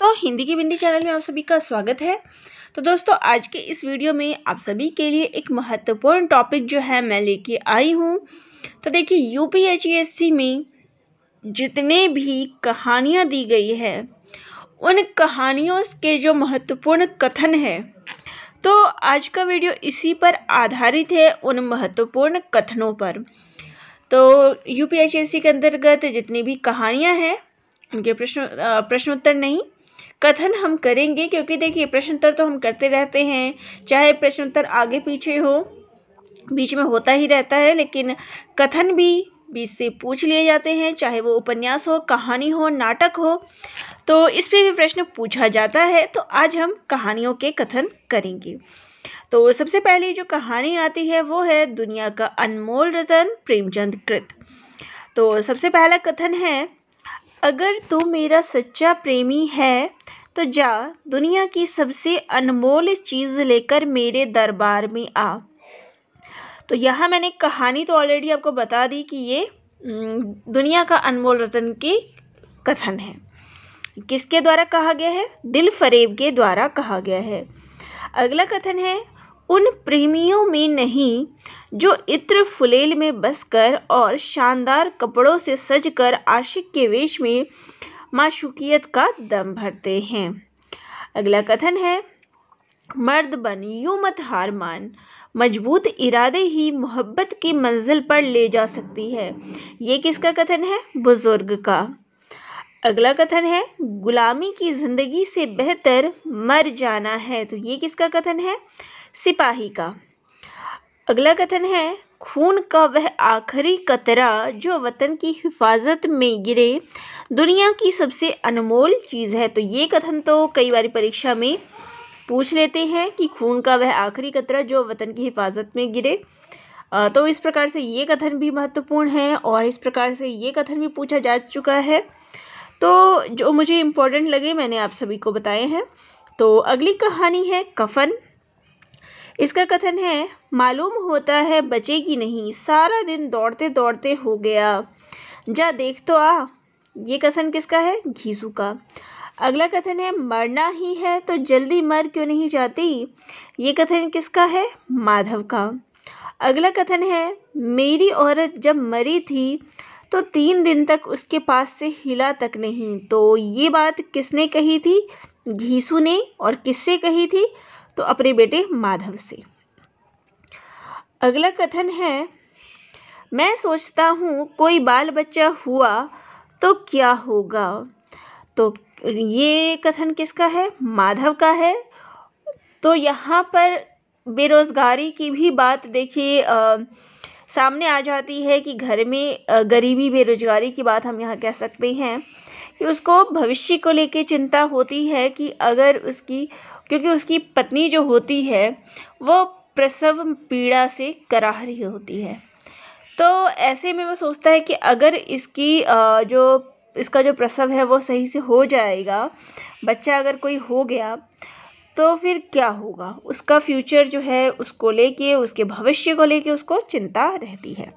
दोस्तों हिंदी की बिंदी चैनल में आप सभी का स्वागत है तो दोस्तों आज के इस वीडियो में आप सभी के लिए एक महत्वपूर्ण टॉपिक जो है मैं लेके आई हूँ तो देखिए यूपीएचएससी में जितने भी कहानियाँ दी गई है उन कहानियों के जो महत्वपूर्ण कथन है तो आज का वीडियो इसी पर आधारित है उन महत्वपूर्ण कथनों पर तो यू के अंतर्गत जितनी भी कहानियाँ हैं उनके प्रश्न प्रश्नोत्तर नहीं कथन हम करेंगे क्योंकि देखिए प्रश्न उत्तर तो हम करते रहते हैं चाहे प्रश्न उत्तर आगे पीछे हो बीच में होता ही रहता है लेकिन कथन भी बीच से पूछ लिए जाते हैं चाहे वो उपन्यास हो कहानी हो नाटक हो तो इस पर भी प्रश्न पूछा जाता है तो आज हम कहानियों के कथन करेंगे तो सबसे पहले जो कहानी आती है वो है दुनिया का अनमोल रतन प्रेमचंद कृत तो सबसे पहला कथन है अगर तू मेरा सच्चा प्रेमी है तो जा दुनिया की सबसे अनमोल चीज़ लेकर मेरे दरबार में आ तो यहाँ मैंने कहानी तो ऑलरेडी आपको बता दी कि ये दुनिया का अनमोल रतन की कथन है किसके द्वारा कहा गया है दिल फरेब के द्वारा कहा गया है अगला कथन है उन प्रेमियों में नहीं जो इत्र फुलेल में बसकर और शानदार कपड़ों से सजकर आशिक के वेश में माशुकियत का दम भरते हैं अगला कथन है मर्द बन यू मत हार मान मजबूत इरादे ही मोहब्बत की मंजिल पर ले जा सकती है ये किसका कथन है बुज़ुर्ग का अगला कथन है गुलामी की ज़िंदगी से बेहतर मर जाना है तो ये किसका कथन है सिपाही का अगला कथन है खून का वह आखिरी कतरा जो वतन की हिफाजत में गिरे दुनिया की सबसे अनमोल चीज़ है तो ये कथन तो कई बार परीक्षा में पूछ लेते हैं कि खून का वह आखिरी कतरा जो वतन की हिफाजत में गिरे तो इस प्रकार से ये कथन भी महत्वपूर्ण है और इस प्रकार से ये कथन भी पूछा जा चुका है तो जो मुझे इम्पोर्टेंट लगे मैंने आप सभी को बताए हैं तो अगली कहानी है कफन इसका कथन है मालूम होता है बचेगी नहीं सारा दिन दौड़ते दौड़ते हो गया जा देख तो आ ये कथन किसका है घीसू का अगला कथन है मरना ही है तो जल्दी मर क्यों नहीं जाती ये कथन किसका है माधव का अगला कथन है मेरी औरत जब मरी थी तो तीन दिन तक उसके पास से हिला तक नहीं तो ये बात किसने कही थी घीसू ने और किससे कही थी तो अपने बेटे माधव से अगला कथन है मैं सोचता हूँ कोई बाल बच्चा हुआ तो क्या होगा तो ये कथन किसका है माधव का है तो यहाँ पर बेरोज़गारी की भी बात देखिए सामने आ जाती है कि घर में गरीबी बेरोजगारी की बात हम यहाँ कह सकते हैं कि उसको भविष्य को लेके चिंता होती है कि अगर उसकी क्योंकि उसकी पत्नी जो होती है वो प्रसव पीड़ा से कराह रही होती है तो ऐसे में वो सोचता है कि अगर इसकी जो इसका जो प्रसव है वो सही से हो जाएगा बच्चा अगर कोई हो गया तो फिर क्या होगा उसका फ्यूचर जो है उसको लेके उसके भविष्य को लेके उसको चिंता रहती है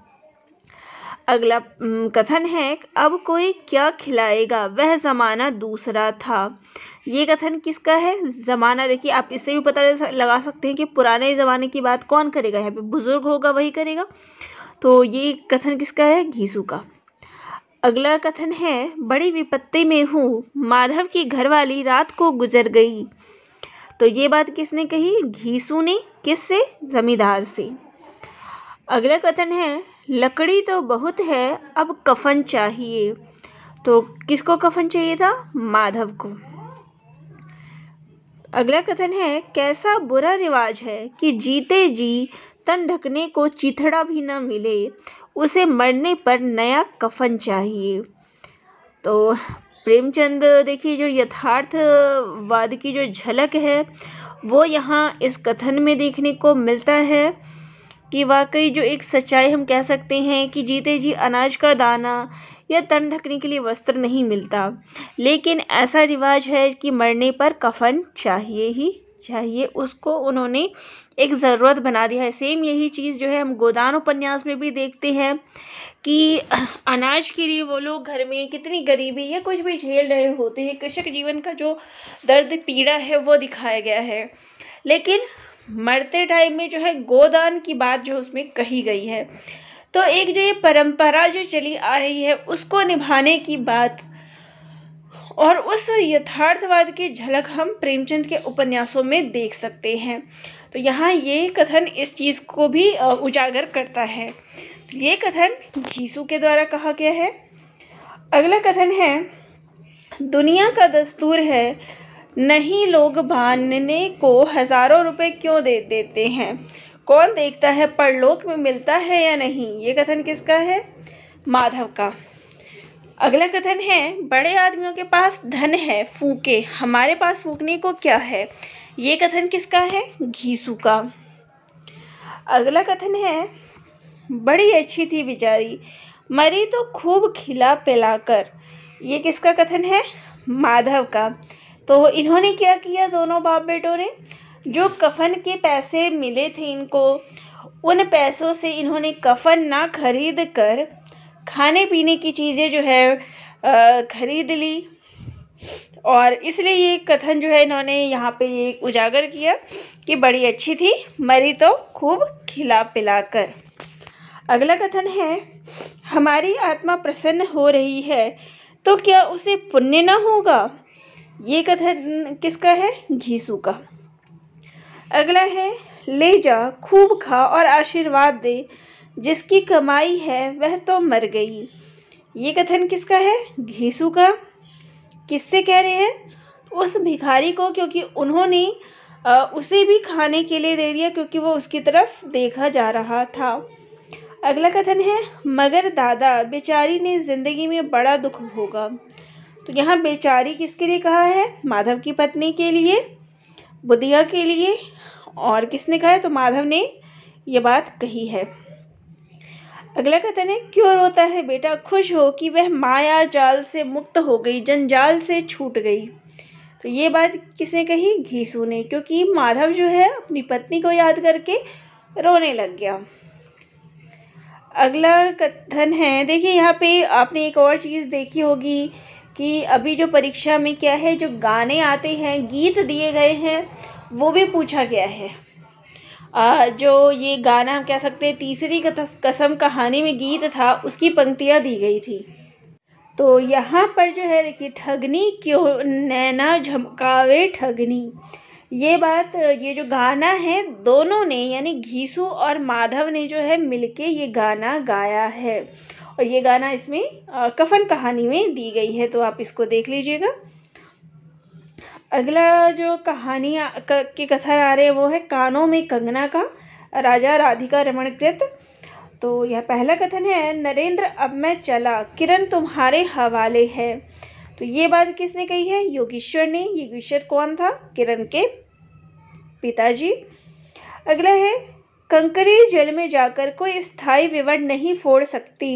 अगला कथन है अब कोई क्या खिलाएगा वह ज़माना दूसरा था ये कथन किसका है ज़माना देखिए आप इससे भी पता लगा सकते हैं कि पुराने ज़माने की बात कौन करेगा यहाँ पे बुज़ुर्ग होगा वही करेगा तो ये कथन किसका है घीसू का अगला कथन है बड़ी विपत्ति में हूँ माधव की घरवाली रात को गुजर गई तो ये बात किसने कही घीसू ने किस से ज़मींदार से अगला कथन है लकड़ी तो बहुत है अब कफन चाहिए तो किसको कफन चाहिए था माधव को अगला कथन है कैसा बुरा रिवाज है कि जीते जी तन ढकने को चिथड़ा भी ना मिले उसे मरने पर नया कफन चाहिए तो प्रेमचंद देखिए जो यथार्थवाद की जो झलक है वो यहाँ इस कथन में देखने को मिलता है कि वाकई जो एक सच्चाई हम कह सकते हैं कि जीते जी अनाज का दाना या तन ढकने के लिए वस्त्र नहीं मिलता लेकिन ऐसा रिवाज है कि मरने पर कफन चाहिए ही चाहिए उसको उन्होंने एक ज़रूरत बना दिया है सेम यही चीज़ जो है हम गोदान उपन्यास में भी देखते हैं कि अनाज के लिए वो लोग घर में कितनी गरीबी या कुछ भी झेल रहे होते हैं कृषक जीवन का जो दर्द पीड़ा है वो दिखाया गया है लेकिन मरते टाइम में जो है गोदान की बात जो उसमें कही गई है तो एक जो ये परंपरा जो चली आ रही है उसको निभाने की बात और उस यथार्थवाद की झलक हम प्रेमचंद के उपन्यासों में देख सकते हैं तो यहाँ ये कथन इस चीज़ को भी उजागर करता है तो ये कथन घीसू के द्वारा कहा गया है अगला कथन है दुनिया का दस्तूर है नहीं लोग भानने को हज़ारों रुपए क्यों दे देते हैं कौन देखता है परलोक में मिलता है या नहीं ये कथन किसका है माधव का अगला कथन है बड़े आदमियों के पास धन है फूके हमारे पास फूकने को क्या है ये कथन किसका है घीसू का अगला कथन है बड़ी अच्छी थी बेचारी मरी तो खूब खिला पिलाकर ये किसका कथन है माधव का तो इन्होंने क्या किया दोनों बाप बेटों ने जो कफन के पैसे मिले थे इनको उन पैसों से इन्होंने कफन ना खरीद कर खाने पीने की चीज़ें जो है खरीद ली और इसलिए ये कथन जो है इन्होंने यहाँ पे ये उजागर किया कि बड़ी अच्छी थी मरी तो खूब खिला पिला कर अगला कथन है हमारी आत्मा प्रसन्न हो रही है तो क्या उसे पुण्य ना होगा ये कथन किसका है घीसू का अगला है ले जा खूब खा और आशीर्वाद दे जिसकी कमाई है वह तो मर गई ये कथन किसका है घीसू का किससे कह रहे हैं उस भिखारी को क्योंकि उन्होंने उसे भी खाने के लिए दे दिया क्योंकि वो उसकी तरफ देखा जा रहा था अगला कथन है मगर दादा बेचारी ने ज़िंदगी में बड़ा दुख भोगा तो यहाँ बेचारी किसके लिए कहा है माधव की पत्नी के लिए बुधिया के लिए और किसने कहा है तो माधव ने ये बात कही है अगला कथन है क्यों रोता है बेटा खुश हो कि वह माया जाल से मुक्त हो गई जंजाल से छूट गई तो ये बात किसने कही घीसू ने क्योंकि माधव जो है अपनी पत्नी को याद करके रोने लग गया अगला कथन है देखिए यहाँ पे आपने एक और चीज़ देखी होगी कि अभी जो परीक्षा में क्या है जो गाने आते हैं गीत दिए गए हैं वो भी पूछा गया है आ, जो ये गाना हम कह सकते हैं तीसरी कसम कहानी में गीत था उसकी पंक्तियाँ दी गई थी तो यहाँ पर जो है देखिए ठगनी क्यों नैना झमकावे ठगनी ये बात ये जो गाना है दोनों ने यानी घीसू और माधव ने जो है मिलके ये गाना गाया है और ये गाना इसमें कफन कहानी में दी गई है तो आप इसको देख लीजिएगा अगला जो कहानी के कथन आ रहे हैं वो है कानों में कंगना का राजा राधिका रमण कृत तो यह पहला कथन है नरेंद्र अब मैं चला किरण तुम्हारे हवाले है तो ये बात किसने कही है योगेश्वर ने योगेश्वर कौन था किरण के पिताजी अगला है कंकरी जल में जाकर कोई स्थायी विवरण नहीं फोड़ सकती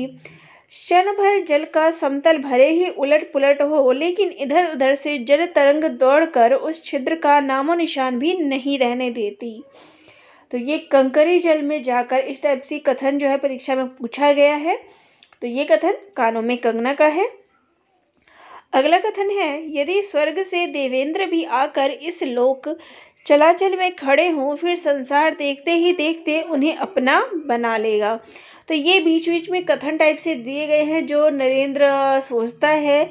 क्षण भर जल का समतल भरे ही उलट पुलट हो लेकिन इधर उधर से जल तरंग दौड़कर उस छिद्र का नामो निशान भी नहीं रहने देती तो ये कंकरी जल में जाकर इस टाइप से कथन जो है परीक्षा में पूछा गया है तो ये कथन कानों में कंगना का है अगला कथन है यदि स्वर्ग से देवेंद्र भी आकर इस लोक चलाचल में खड़े हों फिर संसार देखते ही देखते उन्हें अपना बना लेगा तो ये बीच बीच में कथन टाइप से दिए गए हैं जो नरेंद्र सोचता है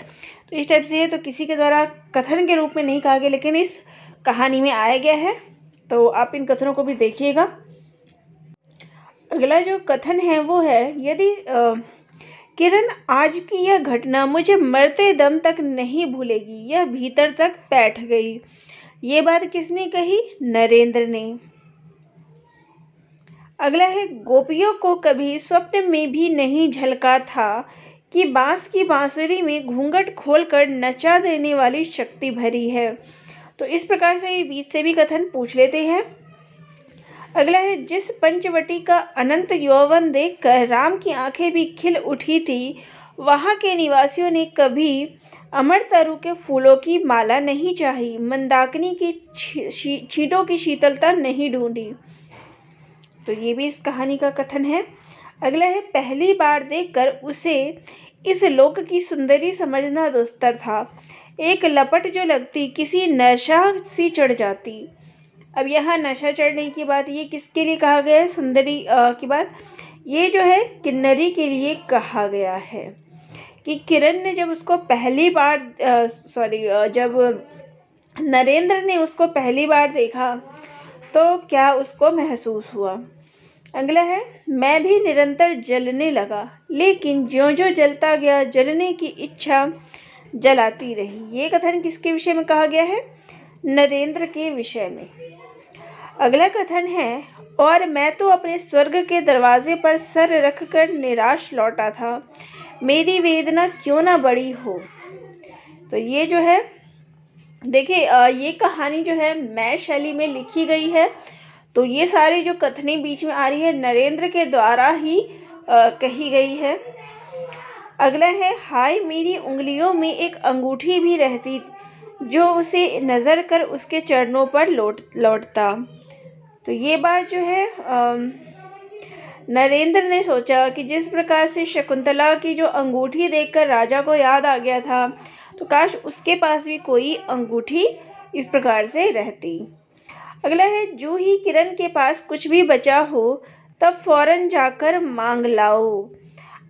तो इस टाइप से है तो किसी के द्वारा कथन के रूप में नहीं कहा गया लेकिन इस कहानी में आया गया है तो आप इन कथनों को भी देखिएगा अगला जो कथन है वो है यदि किरण आज की यह घटना मुझे मरते दम तक नहीं भूलेगी यह भीतर तक बैठ गई ये बात किसने कही नरेंद्र ने अगला है गोपियों को कभी स्वप्न में भी नहीं झलका था कि बांस की बांसुरी में घूंघट खोलकर नचा देने वाली शक्ति भरी है तो इस प्रकार से बीच से भी कथन पूछ लेते हैं अगला है जिस पंचवटी का अनंत यौवन देखकर राम की आंखें भी खिल उठी थी वहाँ के निवासियों ने कभी अमर तरु के फूलों की माला नहीं चाही मंदाकिनी की छीटों की शीतलता नहीं ढूंढी तो ये भी इस कहानी का कथन है अगला है पहली बार देखकर उसे इस लोक की सुंदरी समझना दुस्तर था एक लपट जो लगती किसी नशा सी चढ़ जाती अब यहाँ नशा चढ़ने की बात ये किसके लिए कहा गया है सुंदरी की बात ये जो है किन्नरी के लिए कहा गया है कि किरण ने जब उसको पहली बार सॉरी जब नरेंद्र ने उसको पहली बार देखा तो क्या उसको महसूस हुआ अगला है मैं भी निरंतर जलने लगा लेकिन ज्यो ज्यो जलता गया जलने की इच्छा जलाती रही ये कथन किसके विषय में कहा गया है नरेंद्र के विषय में अगला कथन है और मैं तो अपने स्वर्ग के दरवाजे पर सर रख कर निराश लौटा था मेरी वेदना क्यों ना बड़ी हो तो ये जो है देखिए ये कहानी जो है मैं शैली में लिखी गई है तो ये सारी जो कथनी बीच में आ रही है नरेंद्र के द्वारा ही आ, कही गई है अगला है हाय मेरी उंगलियों में एक अंगूठी भी रहती जो उसे नज़र कर उसके चरणों पर लौट लौटता तो ये बात जो है आ, नरेंद्र ने सोचा कि जिस प्रकार से शकुंतला की जो अंगूठी देखकर राजा को याद आ गया था तो काश उसके पास भी कोई अंगूठी इस प्रकार से रहती अगला है जो ही किरण के पास कुछ भी बचा हो तब फौरन जाकर मांग लाओ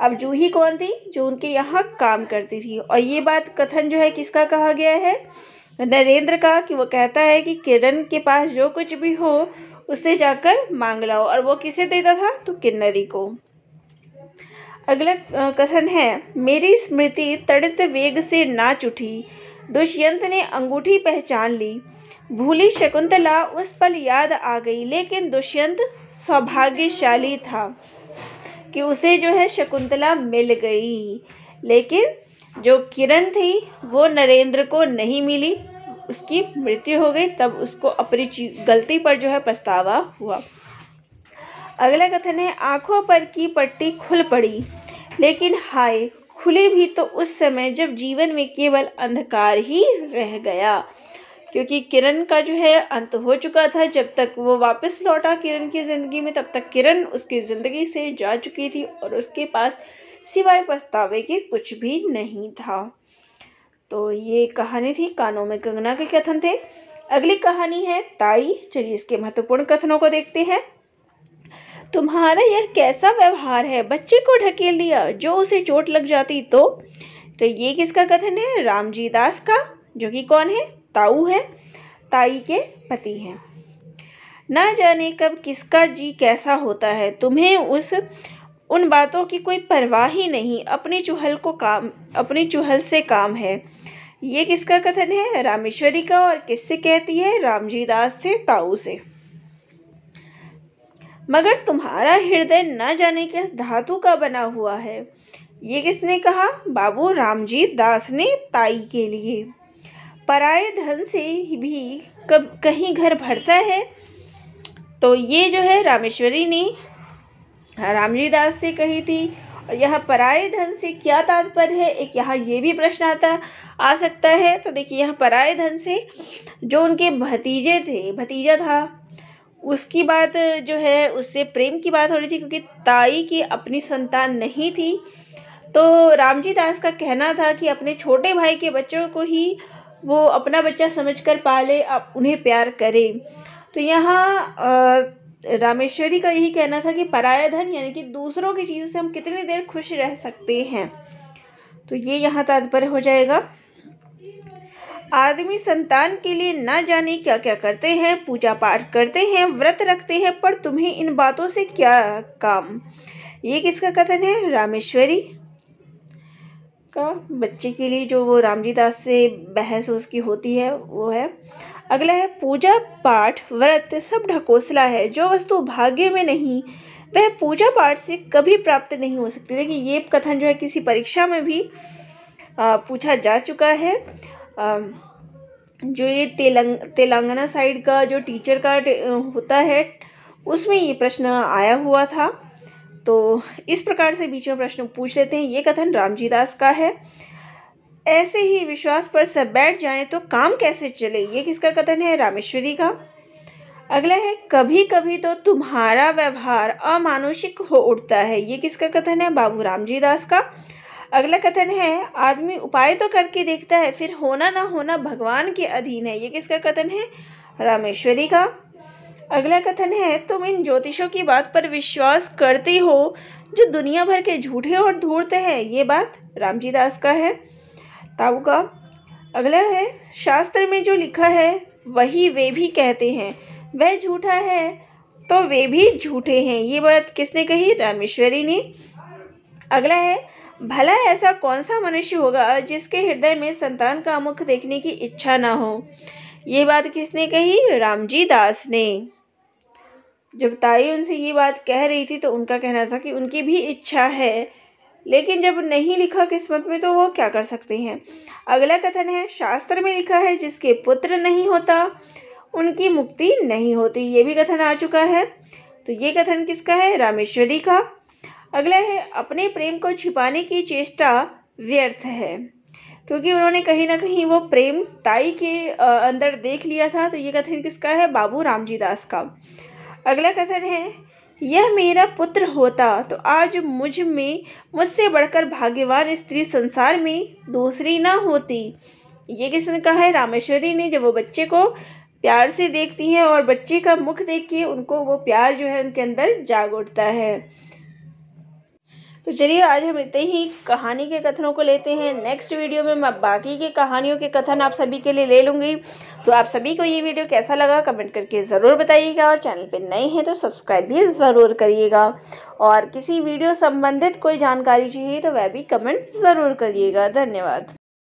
अब जूही कौन थी जो उनके यहाँ काम करती थी और ये बात कथन जो है किसका कहा गया है नरेंद्र का कि वो कहता है कि किरण के पास जो कुछ भी हो उससे जाकर मांग लाओ और वो किसे देता था तो किन्नरी को अगला कथन है मेरी स्मृति तड़ित वेग से नाच उठी दुष्यंत ने अंगूठी पहचान ली भूली शकुंतला उस पल याद आ गई लेकिन दुष्यंत सौभाग्यशाली था कि उसे जो है शकुंतला मिल गई लेकिन जो किरण थी वो नरेंद्र को नहीं मिली उसकी मृत्यु हो गई तब उसको अपनी गलती पर जो है पछतावा हुआ अगला कथन है आंखों पर की पट्टी खुल पड़ी लेकिन हाय खुली भी तो उस समय जब जीवन में केवल अंधकार ही रह गया क्योंकि किरण का जो है अंत हो चुका था जब तक वो वापस लौटा किरण की ज़िंदगी में तब तक किरण उसकी ज़िंदगी से जा चुकी थी और उसके पास सिवाय पछतावे के कुछ भी नहीं था तो ये कहानी थी कानों में कंगना के कथन थे अगली कहानी है ताई चलिए इसके महत्वपूर्ण कथनों को देखते हैं तुम्हारा यह कैसा व्यवहार है बच्चे को ढकेल दिया जो उसे चोट लग जाती तो तो ये किसका कथन है रामजी दास का जो कि कौन है ताऊ है ताई के पति हैं ना जाने कब किसका जी कैसा होता है तुम्हें उस उन बातों की कोई परवाह ही नहीं अपनी चूहल को काम अपनी चूहल से काम है ये किसका कथन है रामेश्वरी का और किससे कहती है रामजी दास से ताऊ से मगर तुम्हारा हृदय न जाने किस धातु का बना हुआ है ये किसने कहा बाबू रामजी दास ने ताई के लिए पराये धन से भी कब कहीं घर भरता है तो ये जो है रामेश्वरी ने रामजी दास से कही थी यह पराये धन से क्या तात्पर्य है एक यहाँ ये भी प्रश्न आता आ सकता है तो देखिए यह पराये धन से जो उनके भतीजे थे भतीजा था उसकी बात जो है उससे प्रेम की बात हो रही थी क्योंकि ताई की अपनी संतान नहीं थी तो रामजी दास का कहना था कि अपने छोटे भाई के बच्चों को ही वो अपना बच्चा समझ कर पाले अब उन्हें प्यार करें तो यहाँ रामेश्वरी का यही कहना था कि पराया धन यानी कि दूसरों की चीज़ से हम कितनी देर खुश रह सकते हैं तो ये यहाँ तात्पर्य हो जाएगा आदमी संतान के लिए ना जाने क्या क्या करते हैं पूजा पाठ करते हैं व्रत रखते हैं पर तुम्हें इन बातों से क्या काम ये किसका कथन है रामेश्वरी का बच्चे के लिए जो वो रामजी दास से बहस उसकी होती है वो है अगला है पूजा पाठ व्रत सब ढकोसला है जो वस्तु भाग्य में नहीं वह पूजा पाठ से कभी प्राप्त नहीं हो सकती देखिए ये कथन जो है किसी परीक्षा में भी आ, पूछा जा चुका है आ, जो ये तेलंग तेलंगाना साइड का जो टीचर का होता है उसमें ये प्रश्न आया हुआ था तो इस प्रकार से बीच में प्रश्न पूछ लेते हैं ये कथन रामजी दास का है ऐसे ही विश्वास पर सब बैठ जाएं तो काम कैसे चले ये किसका कथन है रामेश्वरी का अगला है कभी कभी तो तुम्हारा व्यवहार अमानुषिक हो उठता है ये किसका कथन है बाबू रामजी दास का अगला कथन है आदमी उपाय तो करके देखता है फिर होना ना होना भगवान के अधीन है ये किसका कथन है रामेश्वरी का अगला कथन है तुम इन ज्योतिषों की बात पर विश्वास करते हो जो दुनिया भर के झूठे और धूर्त हैं ये बात रामजी दास का है ताऊ का अगला है शास्त्र में जो लिखा है वही वे भी कहते हैं वह झूठा है तो वे भी झूठे हैं ये बात किसने कही रामेश्वरी ने अगला है भला ऐसा कौन सा मनुष्य होगा जिसके हृदय में संतान का मुख देखने की इच्छा ना हो ये बात किसने कही रामजी दास ने जब ताई उनसे ये बात कह रही थी तो उनका कहना था कि उनकी भी इच्छा है लेकिन जब नहीं लिखा किस्मत में तो वो क्या कर सकते हैं अगला कथन है शास्त्र में लिखा है जिसके पुत्र नहीं होता उनकी मुक्ति नहीं होती ये भी कथन आ चुका है तो ये कथन किसका है रामेश्वरी का अगला है अपने प्रेम को छिपाने की चेष्टा व्यर्थ है क्योंकि उन्होंने कहीं ना कहीं वो प्रेम ताई के अंदर देख लिया था तो ये कथन किसका है बाबू रामजी दास का अगला कथन है यह मेरा पुत्र होता तो आज मुझ में मुझसे बढ़कर भाग्यवान स्त्री संसार में दूसरी ना होती ये किसने कहा है रामेश्वरी ने जब वो बच्चे को प्यार से देखती हैं और बच्चे का मुख देख के उनको वो प्यार जो है उनके अंदर जाग उठता है तो चलिए आज हम इतने ही कहानी के कथनों को लेते हैं नेक्स्ट वीडियो में मैं बाकी के कहानियों के कथन आप सभी के लिए ले लूँगी तो आप सभी को ये वीडियो कैसा लगा कमेंट करके ज़रूर बताइएगा और चैनल पर नए हैं तो सब्सक्राइब भी ज़रूर करिएगा और किसी वीडियो संबंधित कोई जानकारी चाहिए तो वह भी कमेंट ज़रूर करिएगा धन्यवाद